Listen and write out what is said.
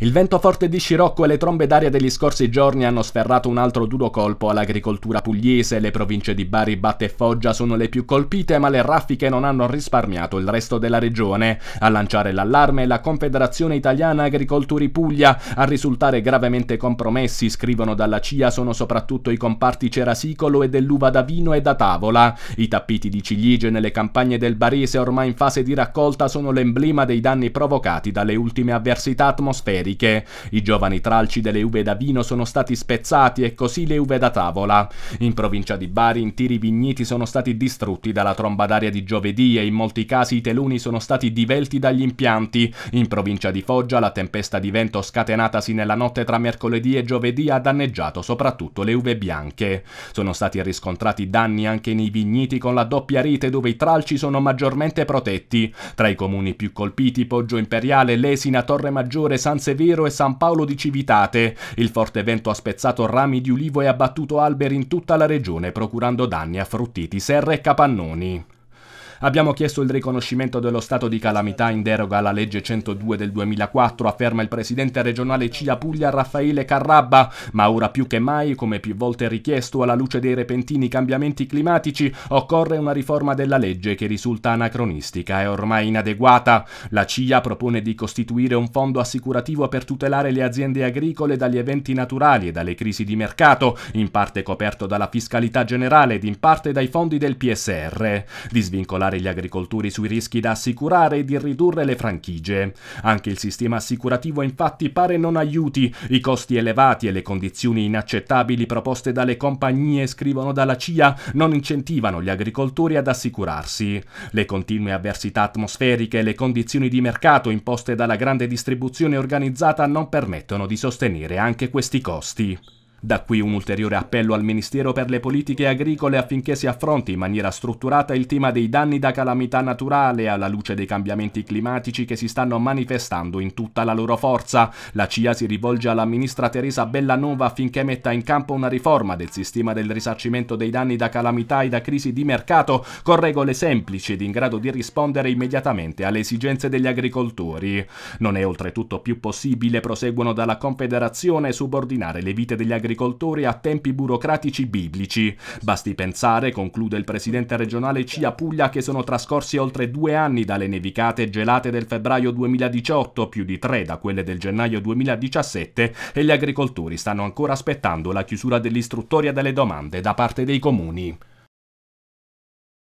Il vento forte di Scirocco e le trombe d'aria degli scorsi giorni hanno sferrato un altro duro colpo all'agricoltura pugliese, le province di Bari, Batte e Foggia sono le più colpite ma le raffiche non hanno risparmiato il resto della regione. A lanciare l'allarme la Confederazione Italiana Agricolturi Puglia, a risultare gravemente compromessi, scrivono dalla CIA, sono soprattutto i comparti cerasicolo e dell'uva da vino e da tavola. I tappiti di ciliegie nelle campagne del Barese ormai in fase di raccolta sono l'emblema dei danni provocati dalle ultime avversità atmosferiche periferiche. I giovani tralci delle uve da vino sono stati spezzati e così le uve da tavola. In provincia di Bari interi vigneti sono stati distrutti dalla tromba d'aria di giovedì e in molti casi i teluni sono stati divelti dagli impianti. In provincia di Foggia la tempesta di vento scatenatasi nella notte tra mercoledì e giovedì ha danneggiato soprattutto le uve bianche. Sono stati riscontrati danni anche nei vigneti con la doppia rete dove i tralci sono maggiormente protetti. Tra i comuni più colpiti Poggio Imperiale, Lesina, Torre Maggiore, San Severino Vero e San Paolo di Civitate. Il forte vento ha spezzato rami di ulivo e abbattuto alberi in tutta la regione, procurando danni a fruttiti, serre e capannoni. Abbiamo chiesto il riconoscimento dello stato di calamità in deroga alla legge 102 del 2004, afferma il presidente regionale CIA Puglia Raffaele Carrabba, ma ora più che mai, come più volte richiesto alla luce dei repentini cambiamenti climatici, occorre una riforma della legge che risulta anacronistica e ormai inadeguata. La CIA propone di costituire un fondo assicurativo per tutelare le aziende agricole dagli eventi naturali e dalle crisi di mercato, in parte coperto dalla fiscalità generale ed in parte dai fondi del PSR. Disvincolare informare gli agricoltori sui rischi da assicurare e di ridurre le franchigie. Anche il sistema assicurativo infatti pare non aiuti, i costi elevati e le condizioni inaccettabili proposte dalle compagnie, scrivono dalla CIA, non incentivano gli agricoltori ad assicurarsi. Le continue avversità atmosferiche e le condizioni di mercato imposte dalla grande distribuzione organizzata non permettono di sostenere anche questi costi. Da qui un ulteriore appello al Ministero per le politiche agricole affinché si affronti in maniera strutturata il tema dei danni da calamità naturale alla luce dei cambiamenti climatici che si stanno manifestando in tutta la loro forza. La CIA si rivolge alla ministra Teresa Bellanova affinché metta in campo una riforma del sistema del risarcimento dei danni da calamità e da crisi di mercato con regole semplici ed in grado di rispondere immediatamente alle esigenze degli agricoltori. Non è oltretutto più possibile, proseguono dalla Confederazione, subordinare le vite degli agricoltori agricoltore a tempi burocratici biblici. Basti pensare, conclude il presidente regionale Cia Puglia, che sono trascorsi oltre due anni dalle nevicate gelate del febbraio 2018, più di tre da quelle del gennaio 2017, e gli agricoltori stanno ancora aspettando la chiusura dell'istruttoria delle domande da parte dei comuni.